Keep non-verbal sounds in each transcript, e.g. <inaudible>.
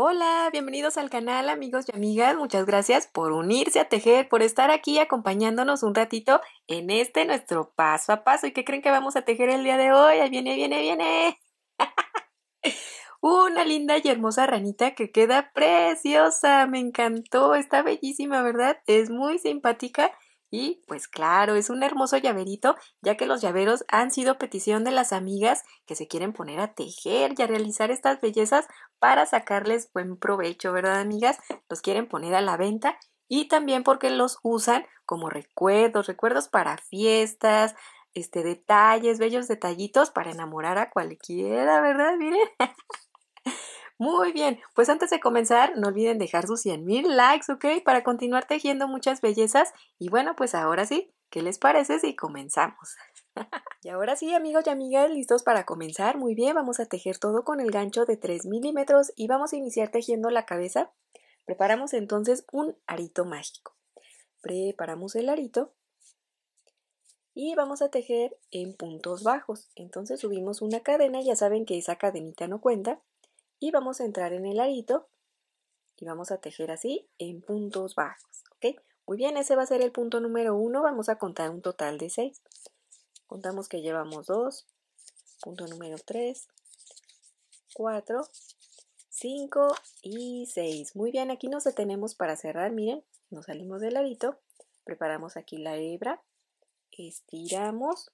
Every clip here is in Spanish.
Hola, bienvenidos al canal amigos y amigas, muchas gracias por unirse a tejer, por estar aquí acompañándonos un ratito en este nuestro paso a paso. ¿Y qué creen que vamos a tejer el día de hoy? Ahí viene, viene, viene. <laughs> Una linda y hermosa ranita que queda preciosa, me encantó, está bellísima, ¿verdad? Es muy simpática y pues claro, es un hermoso llaverito, ya que los llaveros han sido petición de las amigas que se quieren poner a tejer y a realizar estas bellezas para sacarles buen provecho, ¿verdad amigas? Los quieren poner a la venta y también porque los usan como recuerdos, recuerdos para fiestas, este detalles, bellos detallitos para enamorar a cualquiera, ¿verdad? Miren. <laughs> Muy bien, pues antes de comenzar, no olviden dejar sus 100 mil likes, ¿ok? Para continuar tejiendo muchas bellezas. Y bueno, pues ahora sí, ¿qué les parece si comenzamos? <laughs> y ahora sí, amigos y amigas, listos para comenzar. Muy bien, vamos a tejer todo con el gancho de 3 milímetros y vamos a iniciar tejiendo la cabeza. Preparamos entonces un arito mágico. Preparamos el arito y vamos a tejer en puntos bajos. Entonces subimos una cadena, ya saben que esa cadenita no cuenta y vamos a entrar en el arito y vamos a tejer así en puntos bajos, ¿ok? Muy bien, ese va a ser el punto número 1, vamos a contar un total de 6. Contamos que llevamos 2, punto número 3, 4, 5 y 6. Muy bien, aquí nos detenemos para cerrar, miren, nos salimos del arito, preparamos aquí la hebra, estiramos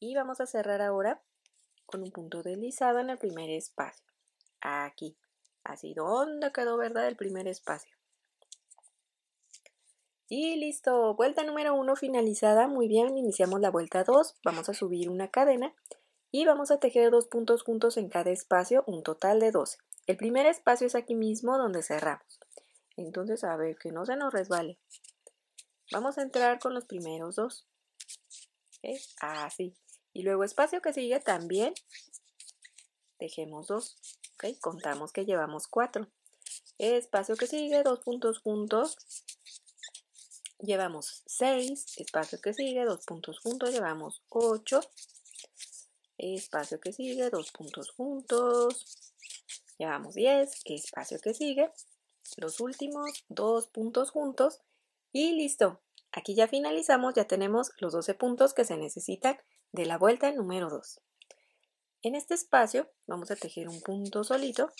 y vamos a cerrar ahora con un punto deslizado en el primer espacio. Aquí. Así donde quedó, ¿verdad? El primer espacio. Y listo. Vuelta número 1 finalizada. Muy bien, iniciamos la vuelta 2. Vamos a subir una cadena y vamos a tejer dos puntos juntos en cada espacio, un total de 12. El primer espacio es aquí mismo donde cerramos. Entonces, a ver, que no se nos resbale. Vamos a entrar con los primeros dos. ¿Eh? Así. Ah, y luego espacio que sigue también dejemos dos, ¿ok? Contamos que llevamos cuatro. Espacio que sigue, dos puntos juntos, llevamos 6, espacio que sigue, dos puntos juntos, llevamos 8, espacio que sigue, dos puntos juntos, llevamos 10, espacio que sigue, los últimos dos puntos juntos y listo. Aquí ya finalizamos, ya tenemos los 12 puntos que se necesitan de la vuelta número 2. En este espacio vamos a tejer un punto solito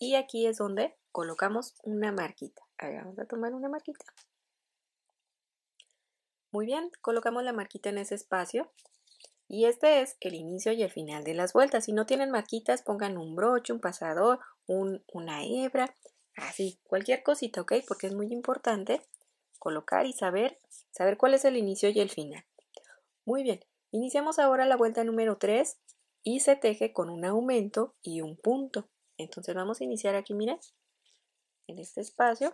y aquí es donde colocamos una marquita. vamos a tomar una marquita. Muy bien, colocamos la marquita en ese espacio y este es el inicio y el final de las vueltas. Si no tienen marquitas, pongan un broche, un pasador, una hebra, así, cualquier cosita, ¿ok? Porque es muy importante colocar y saber, saber cuál es el inicio y el final. Muy bien, Iniciamos ahora la vuelta número 3 y se teje con un aumento y un punto. Entonces vamos a iniciar aquí, miren, en este espacio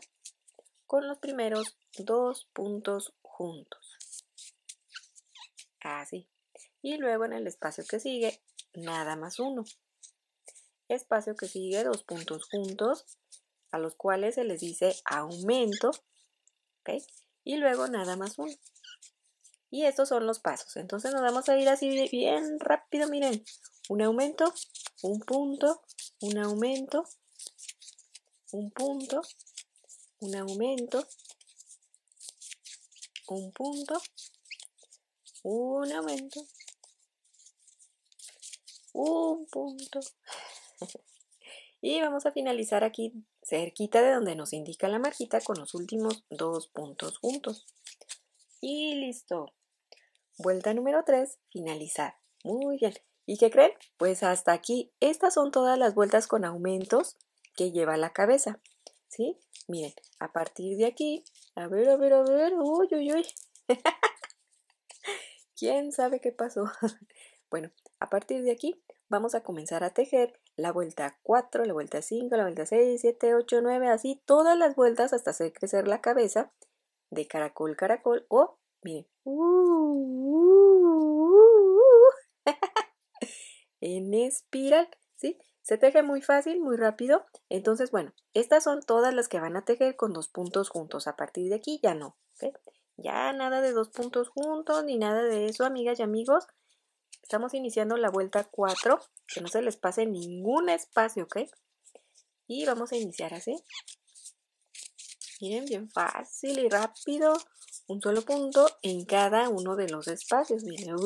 con los primeros dos puntos juntos. Así. Y luego en el espacio que sigue, nada más uno. Espacio que sigue, dos puntos juntos, a los cuales se les dice aumento. Y luego nada más uno. Y estos son los pasos. Entonces nos vamos a ir así bien rápido, miren. Un aumento, un punto, un aumento, un punto, un aumento, un punto, un aumento, un punto. <laughs> y vamos a finalizar aquí cerquita de donde nos indica la marquita con los últimos dos puntos juntos. Y listo. Vuelta número 3, finalizar. Muy bien. ¿Y qué creen? Pues hasta aquí. Estas son todas las vueltas con aumentos que lleva la cabeza. ¿Sí? Miren, a partir de aquí, a ver, a ver, a ver, uy, uy, uy. <laughs> ¿Quién sabe qué pasó? <laughs> bueno, a partir de aquí vamos a comenzar a tejer la vuelta 4, la vuelta 5, la vuelta 6, 7, 8, 9, así todas las vueltas hasta hacer crecer la cabeza de caracol, caracol o, bien uh, uh, uh, <laughs> en espiral, ¿sí? Se teje muy fácil, muy rápido. Entonces, bueno, estas son todas las que van a tejer con dos puntos juntos. A partir de aquí ya no, Ya nada de dos puntos juntos ni nada de eso, amigas y amigos. Estamos iniciando la vuelta 4, que no se les pase ningún espacio, ¿ok? Y vamos a iniciar así. Bien, bien fácil y rápido. Un solo punto en cada uno de los espacios. Miren.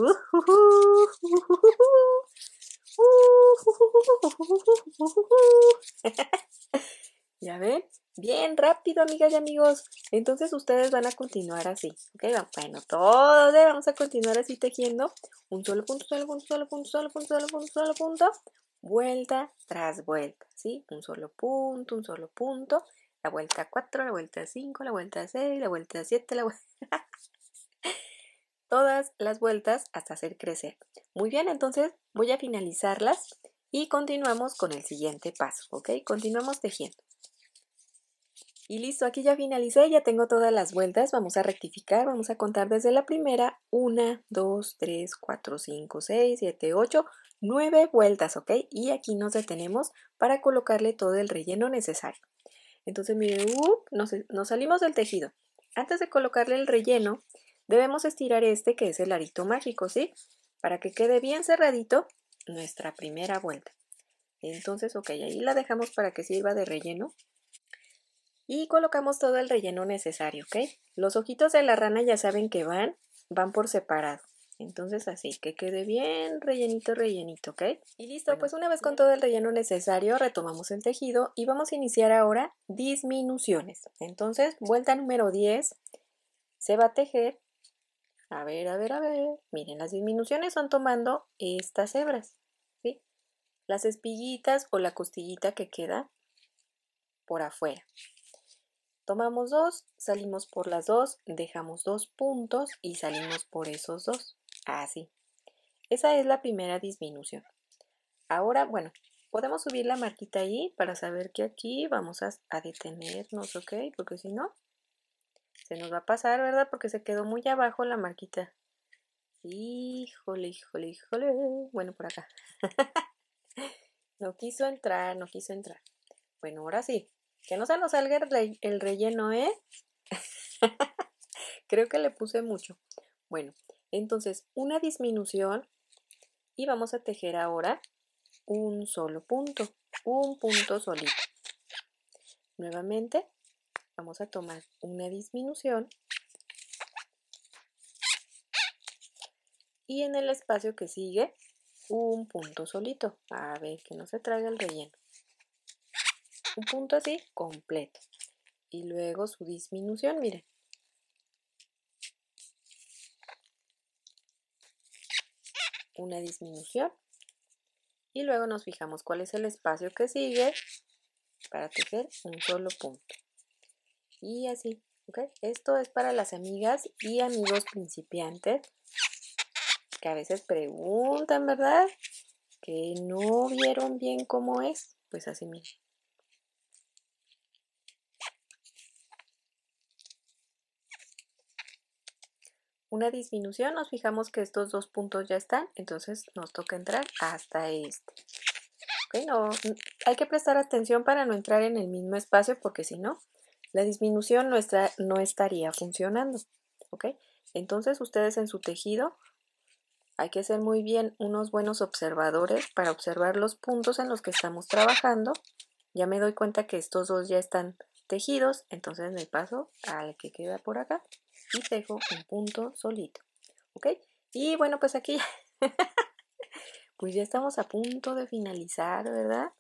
¿Ya ven? Bien rápido, amigas y amigos. Entonces ustedes van a continuar así. Bueno, todos vamos a continuar así tejiendo. Un solo punto, solo punto, solo punto, solo punto, solo punto, solo punto. Vuelta tras vuelta, ¿sí? Un solo punto, un solo punto la vuelta 4, la vuelta 5, la vuelta 6, la vuelta 7, la vuelta... <laughs> Todas las vueltas hasta hacer crecer. Muy bien, entonces voy a finalizarlas y continuamos con el siguiente paso, ¿ok? Continuamos tejiendo. Y listo, aquí ya finalicé, ya tengo todas las vueltas, vamos a rectificar, vamos a contar desde la primera, 1, 2, 3, 4, 5, 6, 7, 8, 9 vueltas, ¿ok? Y aquí nos detenemos para colocarle todo el relleno necesario. Entonces, miren, uh, nos, salimos del tejido. Antes de colocarle el relleno, debemos estirar este que es el arito mágico, ¿sí? Para que quede bien cerradito nuestra primera vuelta. Entonces, ok, ahí la dejamos para que sirva de relleno. Y colocamos todo el relleno necesario, ¿ok? Los ojitos de la rana ya saben que van, van por separado. Entonces así, que quede bien rellenito, rellenito, ¿ok? Y listo, pues una vez con todo el relleno necesario, retomamos el tejido y vamos a iniciar ahora disminuciones. Entonces, vuelta número 10, se va a tejer, a ver, a ver, a ver, miren, las disminuciones son tomando estas hebras, ¿sí? Las espiguitas o la costillita que queda por afuera. Tomamos dos, salimos por las dos, dejamos dos puntos y salimos por esos dos. Así. Esa es la primera disminución. Ahora, bueno, podemos subir la marquita ahí para saber que aquí vamos a, detenernos, ¿ok? Porque si no, se nos va a pasar, ¿verdad? Porque se quedó muy abajo la marquita. Híjole, híjole, híjole. Bueno, por acá. <laughs> no quiso entrar, no quiso entrar. Bueno, ahora sí. Que no se nos salga el, el relleno, ¿eh? <laughs> Creo que le puse mucho. Bueno, entonces, una disminución y vamos a tejer ahora un solo punto, un punto solito. Nuevamente, vamos a tomar una disminución y en el espacio que sigue un punto solito. A ver, que no se traiga el relleno. Un punto así completo. Y luego su disminución, miren, una disminución. Y luego nos fijamos cuál es el espacio que sigue para tejer un solo punto. Y así, Esto es para las amigas y amigos principiantes que a veces preguntan, ¿verdad? Que no vieron bien cómo es. Pues así, miren. una disminución, nos fijamos que estos dos puntos ya están, entonces nos toca entrar hasta este. hay que prestar atención para no entrar en el mismo espacio porque si no, la disminución nuestra no estaría funcionando. Entonces ustedes en su tejido hay que ser muy bien unos buenos observadores para observar los puntos en los que estamos trabajando. Ya me doy cuenta que estos dos ya están tejidos, entonces me paso al que queda por acá y tejo un punto solito. ¿Ok? Y bueno, pues aquí <laughs> pues ya estamos a punto de finalizar, ¿verdad?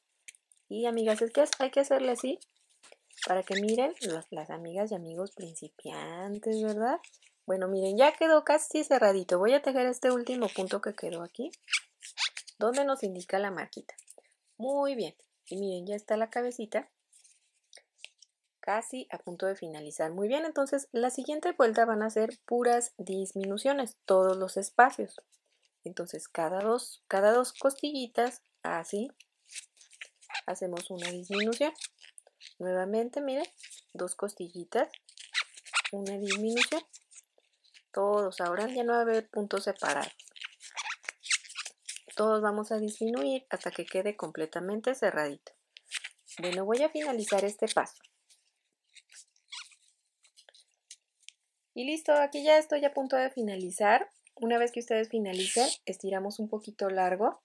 Y amigas, es que hay que hacerle así para que miren las amigas y amigos principiantes, ¿verdad? Bueno, miren, ya quedó casi cerradito. Voy a tejer este último punto que quedó aquí, donde nos indica la marquita. Muy bien. Y miren, ya está la cabecita casi a punto de finalizar. Muy bien, entonces la siguiente vuelta van a ser puras disminuciones, todos los espacios. Entonces cada dos, cada dos costillitas, así, hacemos una disminución. Nuevamente, miren, dos costillitas, una disminución. Todos, ahora ya no va a haber puntos separados. Todos vamos a disminuir hasta que quede completamente cerradito. Bueno, voy a finalizar este paso. Y listo, aquí ya estoy a punto de finalizar. Una vez que ustedes finalicen, estiramos un poquito largo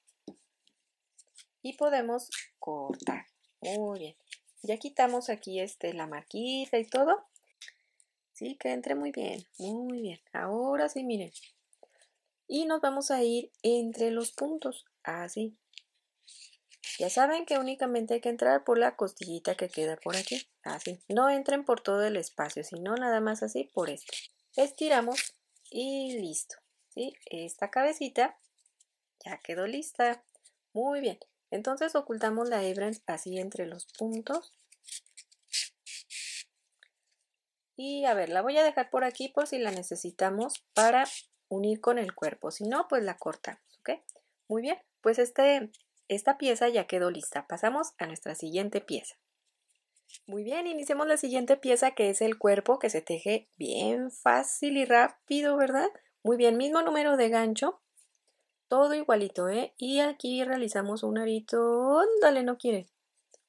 y podemos cortar. Muy bien. Ya quitamos aquí este, la marquita y todo. Sí, que entre muy bien, muy bien. Ahora sí, miren. Y nos vamos a ir entre los puntos, así. Ah, ya saben que únicamente hay que entrar por la costillita que queda por aquí. Así. No entren por todo el espacio, sino nada más así por esto. Estiramos y listo. ¿sí? Esta cabecita ya quedó lista. Muy bien. Entonces ocultamos la hebra así entre los puntos. Y a ver, la voy a dejar por aquí por si la necesitamos para unir con el cuerpo. Si no, pues la cortamos. ¿Ok? Muy bien. Pues este esta pieza ya quedó lista. Pasamos a nuestra siguiente pieza. Muy bien, iniciemos la siguiente pieza que es el cuerpo que se teje bien fácil y rápido, ¿verdad? Muy bien, mismo número de gancho. Todo igualito, ¿eh? Y aquí realizamos un arito... dale, no quiere!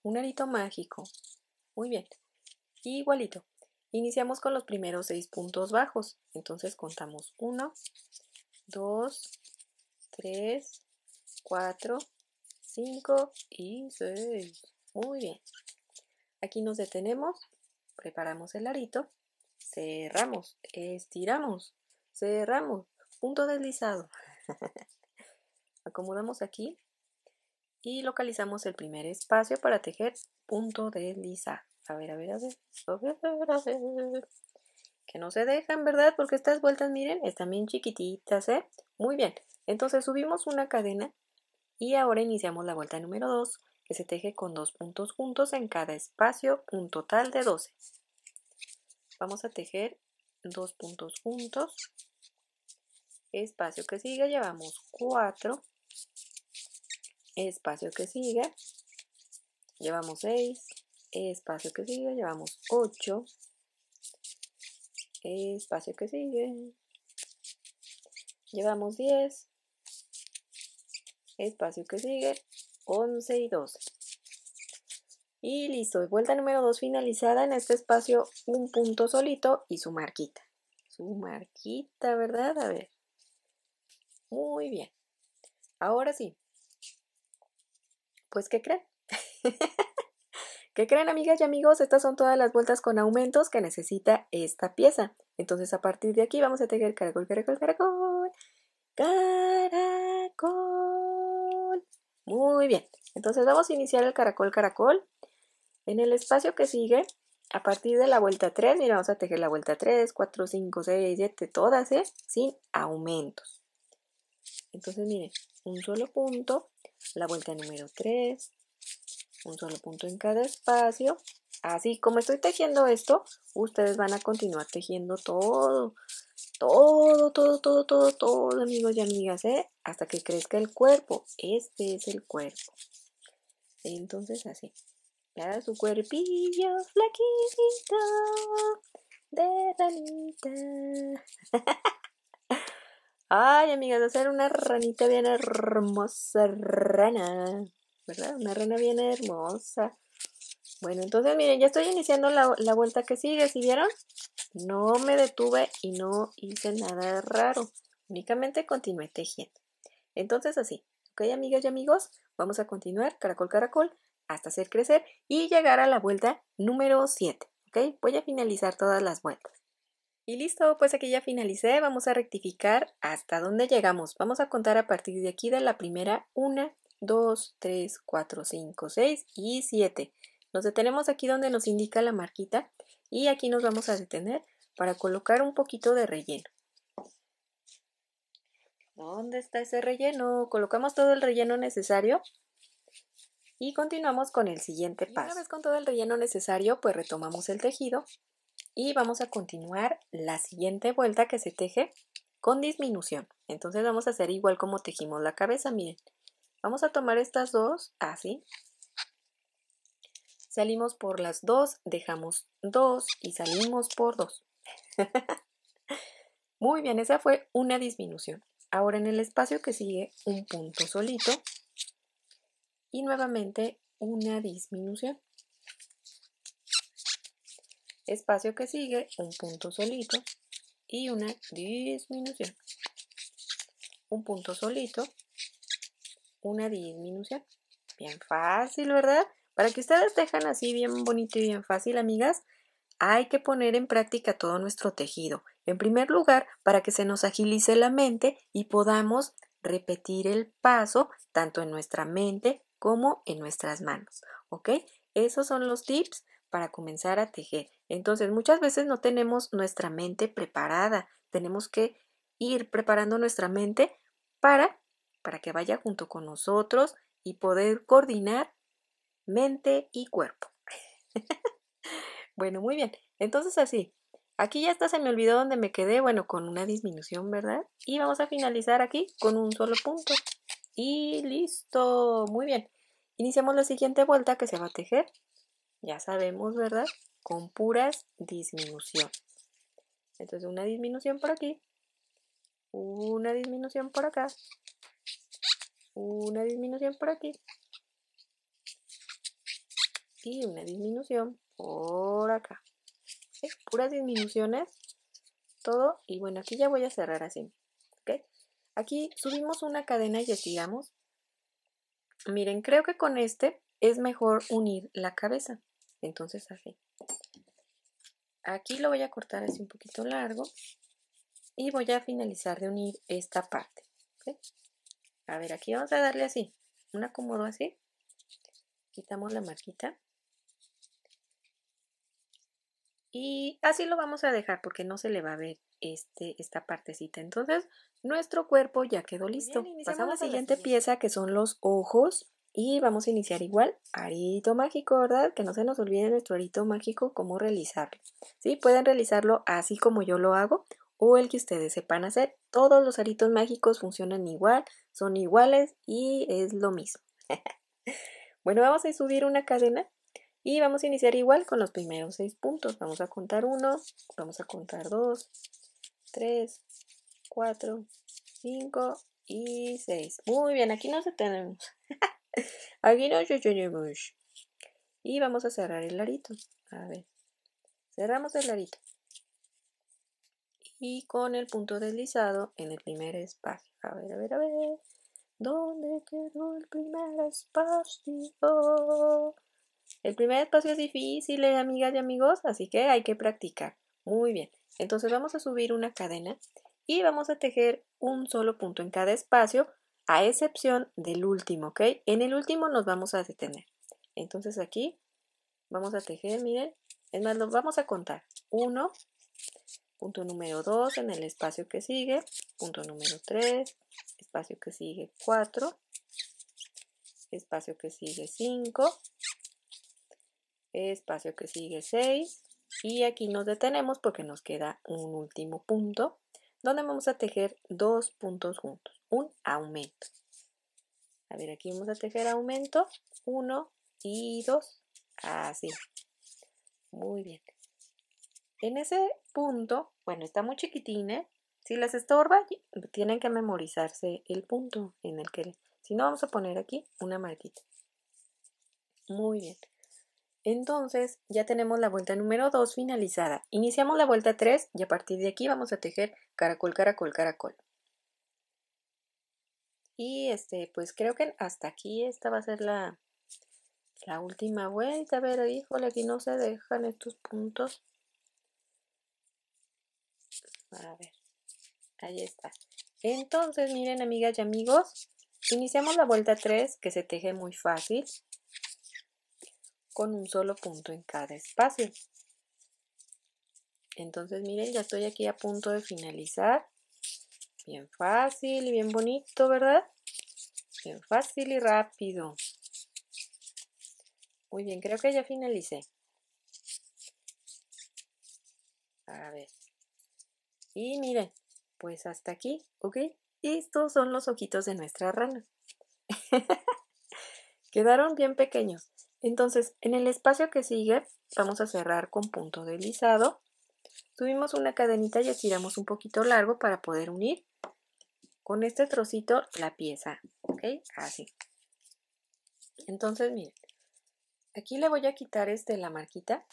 Un arito mágico. Muy bien. Igualito. Iniciamos con los primeros seis puntos bajos. Entonces contamos 1, 2, 3, 4, 5 y 6. Muy bien. Aquí nos detenemos, preparamos el arito, cerramos, estiramos, cerramos, punto deslizado. <laughs> Acomodamos aquí y localizamos el primer espacio para tejer punto deslizado. A ver, a ver, a ver, Que no se dejan, ¿verdad? Porque estas vueltas, miren, están bien chiquititas, ¿eh? Muy bien. Entonces subimos una cadena y ahora iniciamos la vuelta número 2, que se teje con dos puntos juntos en cada espacio, un total de 12. Vamos a tejer dos puntos juntos. Espacio que sigue llevamos 4. Espacio que sigue llevamos 6. Espacio que sigue llevamos 8. Espacio que sigue llevamos 10 espacio que sigue, 11 y 12. Y listo, vuelta número 2 finalizada en este espacio, un punto solito y su marquita. Su marquita, ¿verdad? A ver. Muy bien. Ahora sí. Pues, ¿qué creen? <laughs> ¿Qué creen, amigas y amigos? Estas son todas las vueltas con aumentos que necesita esta pieza. Entonces, a partir de aquí vamos a tener caracol, caracol, caracol. Caracol. Muy bien, entonces vamos a iniciar el caracol caracol. En el espacio que sigue, a partir de la vuelta 3, mira, vamos a tejer la vuelta 3, 4, 5, 6, 7, todas, ¿eh? Sin aumentos. Entonces, miren, un solo punto, la vuelta número 3, un solo punto en cada espacio. Así como estoy tejiendo esto, ustedes van a continuar tejiendo todo todo, todo, todo, todo, todo, amigos y amigas, ¿eh? Hasta que crezca el cuerpo. Este es el cuerpo. Entonces, así. Para su cuerpillo flaquito de ranita. <laughs> Ay, amigas, va a ser una ranita bien hermosa, rana. ¿Verdad? Una rana bien hermosa. Bueno, entonces miren, ya estoy iniciando la, la vuelta que sigue, ¿sí vieron? No me detuve y no hice nada raro, únicamente continué tejiendo. Entonces así, ok amigas y amigos, vamos a continuar caracol caracol hasta hacer crecer y llegar a la vuelta número 7, ok, voy a finalizar todas las vueltas. Y listo, pues aquí ya finalicé, vamos a rectificar hasta dónde llegamos. Vamos a contar a partir de aquí de la primera 1, 2, 3, 4, 5, 6 y 7. Nos detenemos aquí donde nos indica la marquita y aquí nos vamos a detener para colocar un poquito de relleno. ¿Dónde está ese relleno? Colocamos todo el relleno necesario y continuamos con el siguiente paso. una vez con todo el relleno necesario, pues retomamos el tejido y vamos a continuar la siguiente vuelta que se teje con disminución. Entonces vamos a hacer igual como tejimos la cabeza, miren. Vamos a tomar estas dos así Salimos por las dos, dejamos dos y salimos por dos. <laughs> Muy bien, esa fue una disminución. Ahora en el espacio que sigue un punto solito y nuevamente una disminución. Espacio que sigue un punto solito y una disminución. Un punto solito, una disminución. Bien fácil, ¿verdad? Para que ustedes dejan así bien bonito y bien fácil, amigas, hay que poner en práctica todo nuestro tejido. En primer lugar, para que se nos agilice la mente y podamos repetir el paso tanto en nuestra mente como en nuestras manos. ¿Ok? Esos son los tips para comenzar a tejer. Entonces, muchas veces no tenemos nuestra mente preparada. Tenemos que ir preparando nuestra mente para, para que vaya junto con nosotros y poder coordinar mente y cuerpo. <laughs> bueno, muy bien. Entonces así, aquí ya está, se me olvidó donde me quedé, bueno, con una disminución, ¿verdad? Y vamos a finalizar aquí con un solo punto. Y listo, muy bien. Iniciamos la siguiente vuelta que se va a tejer, ya sabemos, ¿verdad? Con puras disminuciones. Entonces una disminución por aquí, una disminución por acá, una disminución por aquí una disminución por acá. es Puras disminuciones, todo. Y bueno, aquí ya voy a cerrar así. Aquí subimos una cadena y estiramos. Miren, creo que con este es mejor unir la cabeza. Entonces así. Aquí lo voy a cortar así un poquito largo. Y voy a finalizar de unir esta parte. A ver, aquí vamos a darle así. Un acomodo así. Quitamos la marquita. Y así lo vamos a dejar porque no se le va a ver este, esta partecita. Entonces, nuestro cuerpo ya quedó listo. Pasamos a la siguiente, pieza que son los ojos. Y vamos a iniciar igual, arito mágico, ¿verdad? Que no se nos olvide nuestro arito mágico, cómo realizarlo. ¿Sí? Pueden realizarlo así como yo lo hago o el que ustedes sepan hacer. Todos los aritos mágicos funcionan igual, son iguales y es lo mismo. <laughs> bueno, vamos a subir una cadena y vamos a iniciar igual con los primeros seis puntos. Vamos a contar uno vamos a contar dos tres cuatro cinco y seis Muy bien, aquí nos tenemos. <laughs> aquí nos detenemos. Y vamos a cerrar el larito. A ver. Cerramos el larito. Y con el punto deslizado en el primer espacio. A ver, a ver, a ver. ¿Dónde quedó el primer espacio? El primer espacio es difícil, eh, amigas y amigos, así que hay que practicar. Muy bien. Entonces vamos a subir una cadena y vamos a tejer un solo punto en cada espacio, a excepción del último, ¿ok? En el último nos vamos a detener. Entonces aquí vamos a tejer, miren. Es más, nos vamos a contar. 1, punto número 2 en el espacio que sigue, punto número 3, espacio que sigue 4, espacio que sigue 5, espacio que sigue 6 y aquí nos detenemos porque nos queda un último punto donde vamos a tejer dos puntos juntos, un aumento. A ver, aquí vamos a tejer aumento 1 y 2, así. Muy bien. En ese punto, bueno, está muy chiquitín, ¿eh? Si les estorba, tienen que memorizarse el punto en el que... Si no, vamos a poner aquí una marquita. Muy bien. Entonces ya tenemos la vuelta número 2 finalizada. Iniciamos la vuelta 3 y a partir de aquí vamos a tejer caracol, caracol, caracol. Y este, pues creo que hasta aquí esta va a ser la, la última vuelta. A ver, híjole, aquí no se dejan estos puntos. A ver, ahí está. Entonces, miren amigas y amigos, iniciamos la vuelta 3 que se teje muy fácil con un solo punto en cada espacio. Entonces miren, ya estoy aquí a punto de finalizar. Bien fácil y bien bonito, ¿verdad? Bien fácil y rápido. Muy bien, creo que ya finalicé. A ver. Y miren, pues hasta aquí, ¿ok? Estos son los ojitos de nuestra rana. <laughs> Quedaron bien pequeños, entonces, en el espacio que sigue, vamos a cerrar con punto deslizado. Tuvimos una cadenita y estiramos un poquito largo para poder unir con este trocito la pieza, ¿ok? Así. Entonces, miren, aquí le voy a quitar este, la marquita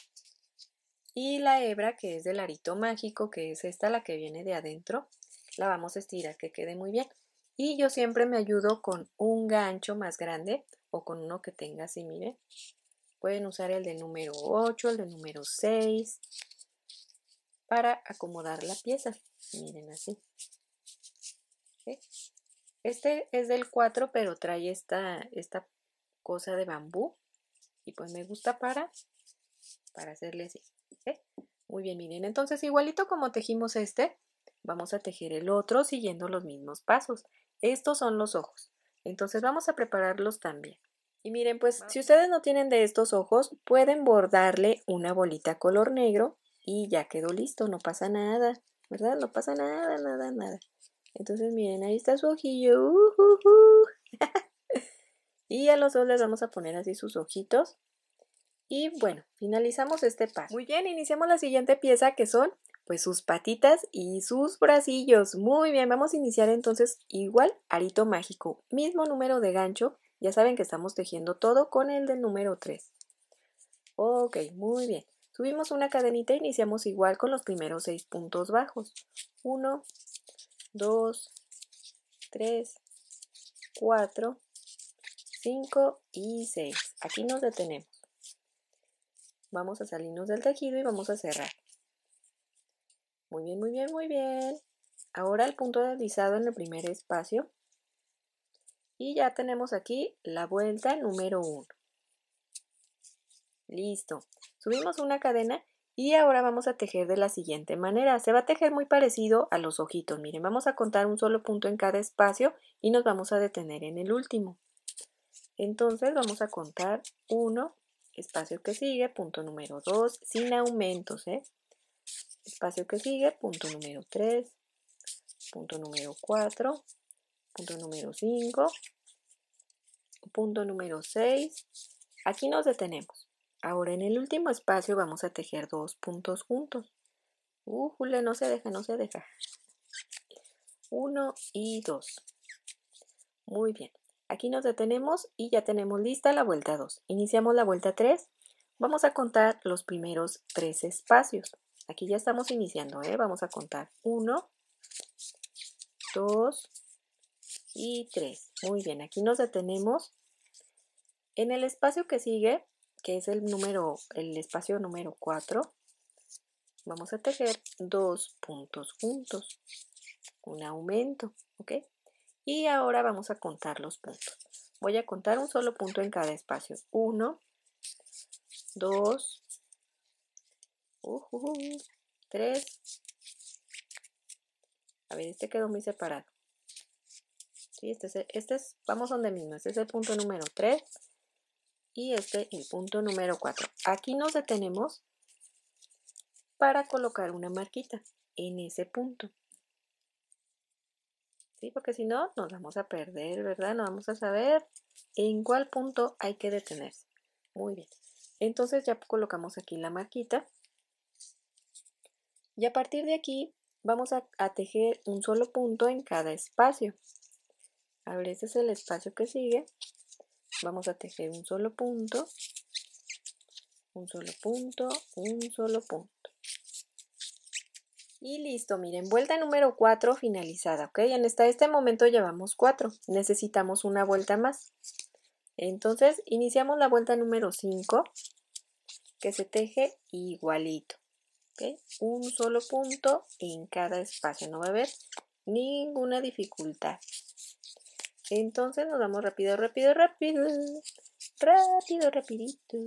y la hebra que es del arito mágico, que es esta, la que viene de adentro, la vamos a estirar que quede muy bien. Y yo siempre me ayudo con un gancho más grande o con uno que tenga así, miren. Pueden usar el de número 8, el de número 6 para acomodar la pieza. Miren así. Este es del 4, pero trae esta, esta cosa de bambú. Y pues me gusta para, para hacerle así. Muy bien, miren. Entonces, igualito como tejimos este, vamos a tejer el otro siguiendo los mismos pasos. Estos son los ojos. Entonces vamos a prepararlos también. Y miren, pues si ustedes no tienen de estos ojos, pueden bordarle una bolita color negro y ya quedó listo, no pasa nada, ¿verdad? No pasa nada, nada, nada. Entonces miren, ahí está su ojillo. <laughs> y a los dos les vamos a poner así sus ojitos. Y bueno, finalizamos este paso. Muy bien, iniciamos la siguiente pieza que son pues sus patitas y sus bracillos. Muy bien, vamos a iniciar entonces igual arito mágico, mismo número de gancho, ya saben que estamos tejiendo todo con el del número 3. Ok, muy bien. Subimos una cadenita e iniciamos igual con los primeros 6 puntos bajos. 1, 2, 3, 4, 5 y 6. Aquí nos detenemos. Vamos a salirnos del tejido y vamos a cerrar. Muy bien, muy bien, muy bien. Ahora el punto deslizado en el primer espacio. Y ya tenemos aquí la vuelta número 1. Listo. Subimos una cadena y ahora vamos a tejer de la siguiente manera. Se va a tejer muy parecido a los ojitos. Miren, vamos a contar un solo punto en cada espacio y nos vamos a detener en el último. Entonces vamos a contar uno espacio que sigue, punto número 2, sin aumentos, ¿eh? espacio que sigue, punto número 3, punto número 4, punto número 5, punto número 6. Aquí nos detenemos. Ahora en el último espacio vamos a tejer dos puntos juntos. Uh, no se deja, no se deja. 1 y 2. Muy bien. Aquí nos detenemos y ya tenemos lista la vuelta 2. Iniciamos la vuelta 3. Vamos a contar los primeros tres espacios. Aquí ya estamos iniciando, ¿eh? Vamos a contar 1, 2 y 3. Muy bien, aquí nos detenemos en el espacio que sigue, que es el número, el espacio número 4. Vamos a tejer dos puntos juntos, un aumento, ¿ok? Y ahora vamos a contar los puntos. Voy a contar un solo punto en cada espacio. 1, 2, 3 A ver, este quedó muy separado. Sí, este es, este vamos donde mismo. Este es el punto número 3 y este el punto número 4. Aquí nos detenemos para colocar una marquita en ese punto. ¿Sí? Porque si no, nos vamos a perder, ¿verdad? No vamos a saber en cuál punto hay que detenerse. Muy bien. Entonces ya colocamos aquí la marquita y a partir de aquí vamos a, tejer un solo punto en cada espacio. A ver, este es el espacio que sigue. Vamos a tejer un solo punto, un solo punto, un solo punto. Y listo, miren, vuelta número 4 finalizada, ¿ok? En este momento llevamos 4, necesitamos una vuelta más. Entonces, iniciamos la vuelta número 5, que se teje igualito. Un solo punto en cada espacio, no va a haber ninguna dificultad. Entonces nos vamos rápido, rápido, rápido. Rápido, rapidito.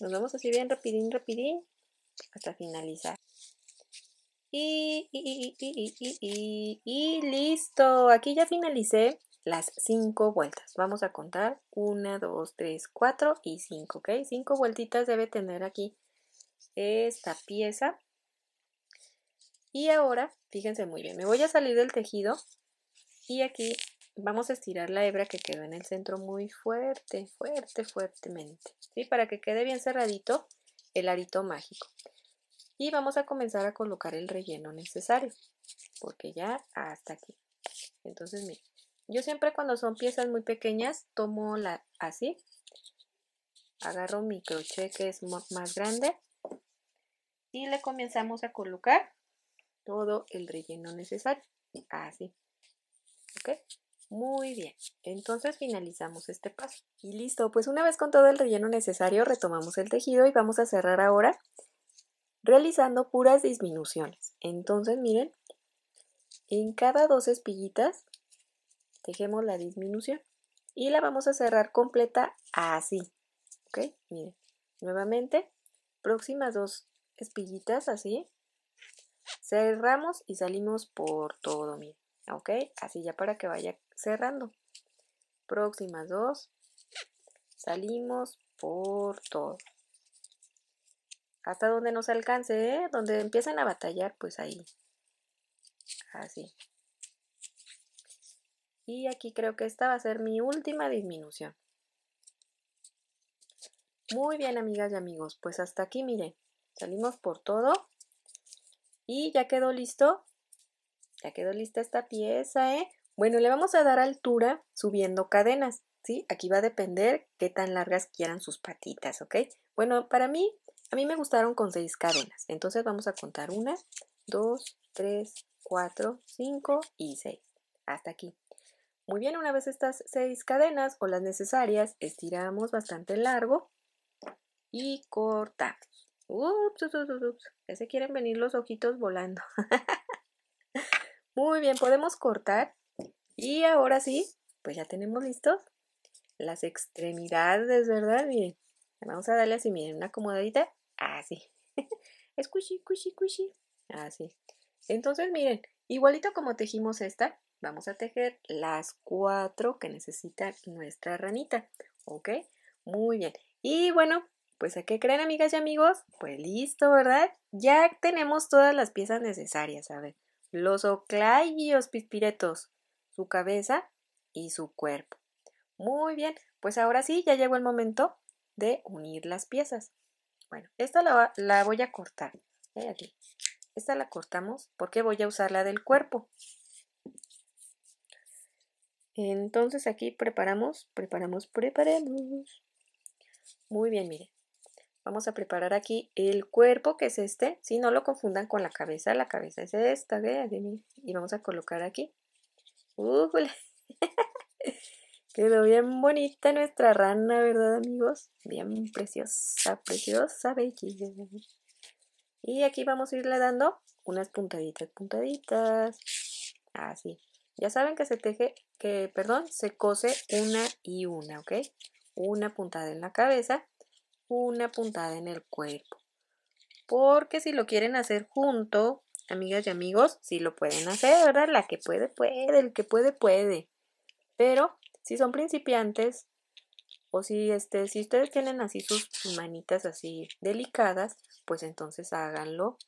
Nos vamos así bien rapidín, rapidín. Hasta finalizar. Y, y, y, y, listo. Aquí ya finalicé las cinco vueltas. Vamos a contar una 2, tres cuatro y 5, ¿ok? Cinco vueltitas debe tener aquí esta pieza. Y ahora, fíjense muy bien, me voy a salir del tejido y aquí vamos a estirar la hebra que quedó en el centro muy fuerte, fuerte, fuertemente, ¿sí? Para que quede bien cerradito el arito mágico. Y vamos a comenzar a colocar el relleno necesario, porque ya hasta aquí. Entonces, miren, yo siempre cuando son piezas muy pequeñas, tomo la así, agarro mi crochet que es más grande y le comenzamos a colocar todo el relleno necesario. Así. ¿Ok? Muy bien, entonces finalizamos este paso. Y listo, pues una vez con todo el relleno necesario retomamos el tejido y vamos a cerrar ahora realizando puras disminuciones. Entonces miren, en cada dos espiguitas tejemos la disminución y la vamos a cerrar completa así. ¿Ok? Miren, nuevamente, próximas dos espillitas así. Cerramos y salimos por todo, miren. ¿Ok? Así ya para que vaya cerrando. Próximas dos. Salimos por todo. Hasta donde nos alcance, ¿eh? Donde empiezan a batallar, pues ahí. Así. Y aquí creo que esta va a ser mi última disminución. Muy bien, amigas y amigos, pues hasta aquí, miren. Salimos por todo. Y ya quedó listo. Ya quedó lista esta pieza, ¿eh? Bueno, le vamos a dar altura subiendo cadenas, ¿sí? Aquí va a depender qué tan largas quieran sus patitas, ¿ok? Bueno, para mí, a mí me gustaron con seis cadenas. Entonces vamos a contar una, dos, tres, cuatro, cinco y seis. Hasta aquí. Muy bien, una vez estas seis cadenas o las necesarias, estiramos bastante largo y cortamos. Ups, ups, ups, ups. Ya se quieren venir los ojitos volando. <laughs> Muy bien, podemos cortar. Y ahora sí, pues ya tenemos listos las extremidades, ¿verdad? Miren, vamos a darle así, miren, una acomodadita. Así. es cuchi, cuchi, Así. Entonces, miren, igualito como tejimos esta, vamos a tejer las cuatro que necesita nuestra ranita. ¿Ok? Muy bien. Y bueno, pues a qué creen amigas y amigos? Pues listo, ¿verdad? Ya tenemos todas las piezas necesarias, a ver, los oclayos pispiretos, su cabeza y su cuerpo. Muy bien, pues ahora sí, ya llegó el momento de unir las piezas. Bueno, esta la, voy a cortar, eh, aquí. Esta la cortamos porque voy a usar la del cuerpo. Entonces aquí preparamos, preparamos, preparamos. Muy bien, miren. Vamos a preparar aquí el cuerpo, que es este. Si no lo confundan con la cabeza, la cabeza es esta, vean. Y vamos a colocar aquí. Uh, <laughs> Quedó bien bonita nuestra rana, ¿verdad, amigos? Bien preciosa, preciosa, bellísima. Y aquí vamos a irle dando unas puntaditas, puntaditas. Así. Ya saben que se teje, que, perdón, se cose una y una, ¿ok? Una puntada en la cabeza una puntada en el cuerpo. Porque si lo quieren hacer junto, amigas y amigos, si lo pueden hacer, ¿verdad? La que puede, puede, el que puede, puede. Pero si son principiantes o si, este, si ustedes tienen así sus manitas así delicadas, pues entonces háganlo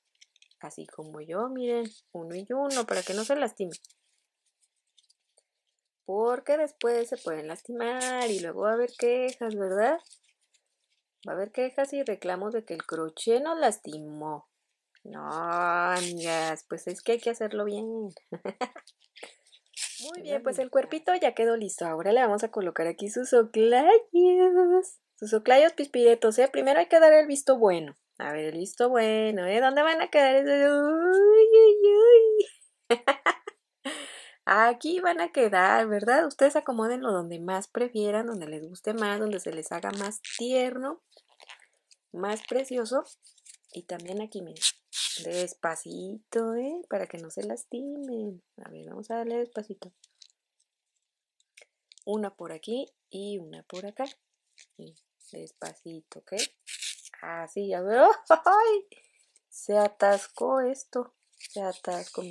así como yo, miren, uno y uno para que no se lastimen Porque después se pueden lastimar y luego a haber quejas, ¿verdad? Va a haber quejas y reclamos de que el crochet nos lastimó. No, amigas, pues es que hay que hacerlo bien. <laughs> Muy bien, pues el cuerpito ya quedó listo. Ahora le vamos a colocar aquí sus oclayos. Sus oclayos pispiretos, pues, ¿eh? Primero hay que dar el visto bueno. A ver, el visto bueno, ¿eh? ¿Dónde van a quedar esos? Uy, uy, uy. <laughs> Aquí van a quedar, ¿verdad? Ustedes acomódenlo donde más prefieran, donde les guste más, donde se les haga más tierno más precioso. Y también aquí, miren, despacito, ¿eh? Para que no se lastimen. A ver, vamos a darle despacito. Una por aquí y una por acá. y despacito, ¿ok? Así, ya veo. <laughs> Se atascó esto. Se atascó,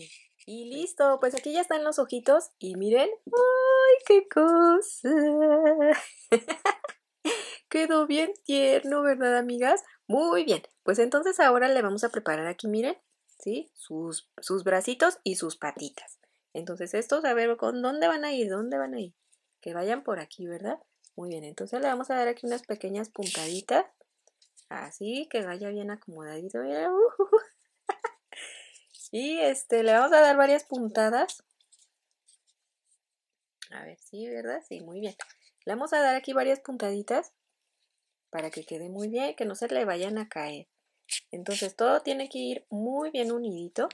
Y listo, pues aquí ya están los ojitos y miren, ¡ay, qué cosa! <laughs> Quedó bien tierno, ¿verdad, amigas? Muy bien. Pues entonces ahora le vamos a preparar aquí, miren, ¿sí? Sus, sus bracitos y sus patitas. Entonces estos, a ver, ¿con dónde van a ir? ¿Dónde van a ir? Que vayan por aquí, ¿verdad? Muy bien, entonces le vamos a dar aquí unas pequeñas puntaditas. Así, que vaya bien acomodadito. Uh, uh, uh. <laughs> y este, le vamos a dar varias puntadas. A ver, sí, ¿verdad? Sí, muy bien. Le vamos a dar aquí varias puntaditas para que quede muy bien, que no se le vayan a caer. Entonces todo tiene que ir muy bien unidito,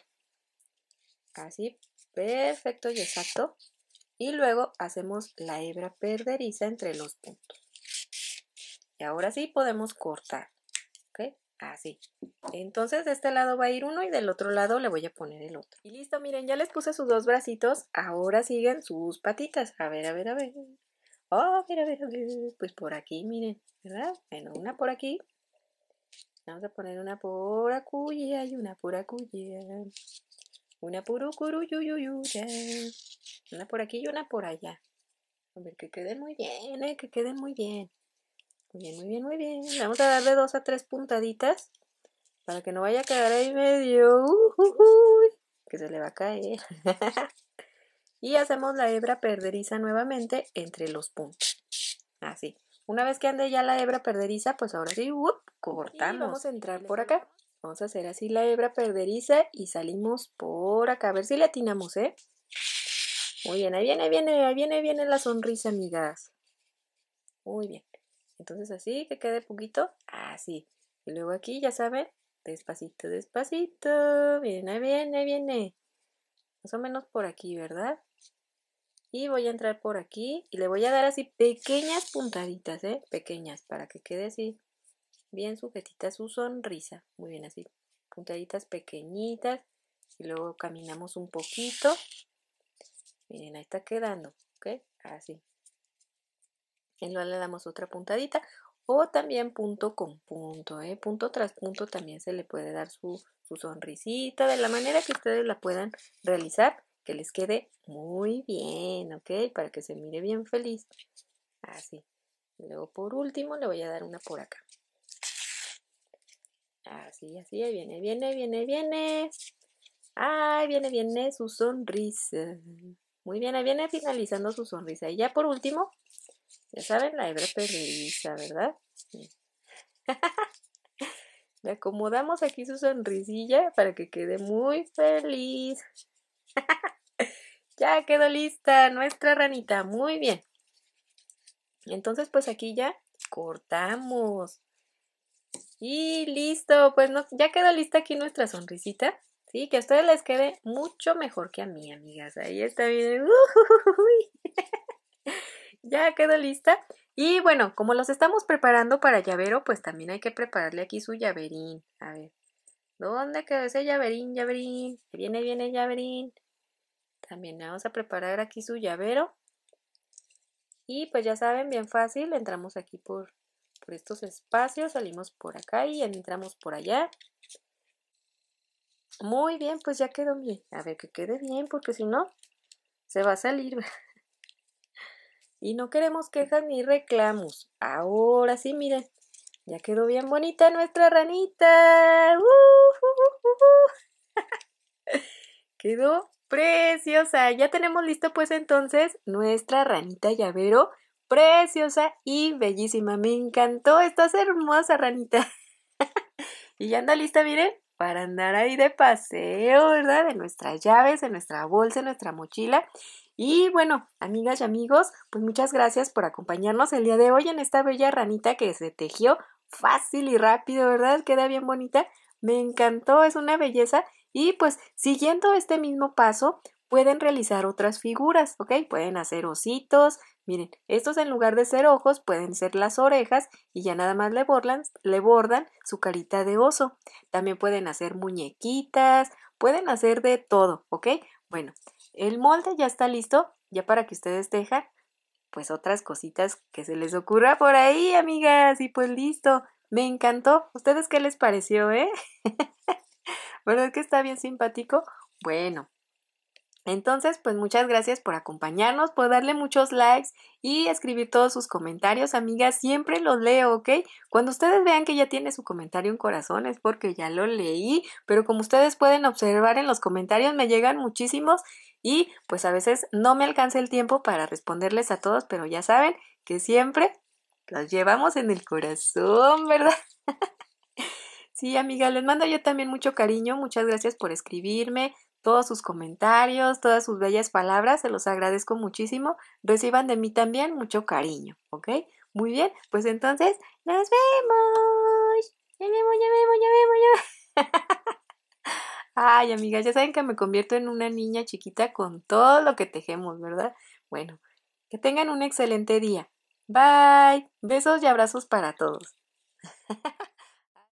así, perfecto y exacto. Y luego hacemos la hebra perderiza entre los puntos. Y ahora sí podemos cortar, ¿ok? Así. Entonces de este lado va a ir uno y del otro lado le voy a poner el otro. Y listo, miren, ya les puse sus dos bracitos, ahora siguen sus patitas. A ver, a ver, a ver. Oh, mira, mira, mira, pues por aquí, miren, ¿verdad? Bueno, una por aquí. Vamos a poner una por cuya y una por acuya. Una por ucuruyuyuya. Una por aquí y una por allá. A ver, que queden muy bien, eh, que queden muy bien. Muy bien, muy bien, muy bien. Vamos a darle dos a tres puntaditas para que no vaya a quedar ahí medio. que se le va a caer. <laughs> y hacemos la hebra perderiza nuevamente entre los puntos. Así. Una vez que ande ya la hebra perderiza, pues ahora sí, ¡up! Uh, cortamos. vamos a entrar por acá. Vamos a hacer así la hebra perderiza y salimos por acá. A ver si le atinamos, ¿eh? Muy bien, ahí viene, viene, ahí viene, viene la sonrisa, amigas. Muy bien. Entonces así, que quede poquito. Así. Y luego aquí, ya saben, despacito, despacito. Viene, viene, viene. Más o menos por aquí, ¿verdad? Y voy a entrar por aquí y le voy a dar así pequeñas puntaditas, ¿eh? Pequeñas, para que quede así bien sujetita su sonrisa. Muy bien, así. Puntaditas pequeñitas. Y luego caminamos un poquito. Miren, ahí está quedando, ¿ok? Así. Y luego le damos otra puntadita. O también punto con punto, ¿eh? Punto tras punto también se le puede dar su, su sonrisita de la manera que ustedes la puedan realizar que les quede muy bien, ¿ok? Para que se mire bien feliz. Así. luego por último le voy a dar una por acá. Así, así, ahí viene, viene, viene, viene. Ahí viene, viene su sonrisa. Muy bien, ahí viene finalizando su sonrisa. Y ya por último, ya saben, la hebra perrisa, ¿verdad? <laughs> Le acomodamos aquí su sonrisilla para que quede muy feliz. <laughs> Ya quedó lista nuestra ranita. Muy bien. Entonces, pues aquí ya cortamos. Y listo, pues ya quedó lista aquí nuestra sonrisita. Sí, que a ustedes les quede mucho mejor que a mí, amigas. Ahí está bien. <laughs> <laughs> ya quedó lista. Y bueno, como los estamos preparando para llavero, pues también hay que prepararle aquí su llaverín. A ver, ¿dónde quedó ese llaverín, llaverín? Viene, viene, llaverín. También vamos a preparar aquí su llavero. Y pues ya saben, bien fácil, entramos aquí por, por estos espacios, salimos por acá y entramos por allá. Muy bien, pues ya quedó bien. A ver que quede bien, porque si no, se va a salir. <laughs> y no queremos quejas ni reclamos. Ahora sí, miren, ya quedó bien bonita nuestra ranita. ¡Uh, <laughs> quedó Preciosa. Ya tenemos listo pues entonces nuestra ranita llavero. Preciosa y bellísima. Me encantó. Estás hermosa, ranita. <laughs> y ya anda lista, miren, para andar ahí de paseo, ¿verdad? De nuestras llaves, de nuestra bolsa, de nuestra mochila. Y bueno, amigas y amigos, pues muchas gracias por acompañarnos el día de hoy en esta bella ranita que se tejió fácil y rápido, ¿verdad? Queda bien bonita. Me encantó, es una belleza y pues siguiendo este mismo paso, pueden realizar otras figuras, ¿ok? Pueden hacer ositos, miren, estos en lugar de ser ojos pueden ser las orejas y ya nada más le bordan, le bordan su carita de oso. También pueden hacer muñequitas, pueden hacer de todo, ¿ok? Bueno, el molde ya está listo, ya para que ustedes dejan pues otras cositas que se les ocurra por ahí, amigas, y pues listo. Me encantó. ¿Ustedes qué les pareció, eh? <laughs> ¿Verdad que está bien simpático? Bueno. Entonces, pues muchas gracias por acompañarnos, por darle muchos likes y escribir todos sus comentarios, amigas. Siempre los leo, ¿ok? Cuando ustedes vean que ya tiene su comentario en corazón es porque ya lo leí, pero como ustedes pueden observar en los comentarios me llegan muchísimos y pues a veces no me alcanza el tiempo para responderles a todos, pero ya saben que siempre los llevamos en el corazón, ¿verdad? <laughs> Sí, amiga, les mando yo también mucho cariño. Muchas gracias por escribirme, todos sus comentarios, todas sus bellas palabras, se los agradezco muchísimo. Reciban de mí también mucho cariño, ¿ok? Muy bien, pues entonces, nos vemos. Ya vemos, ya vemos, ya vemos, ya vemos. <laughs> Ay, amigas, ya saben que me convierto en una niña chiquita con todo lo que tejemos, ¿verdad? Bueno, que tengan un excelente día. Bye. Besos y abrazos para todos. <laughs>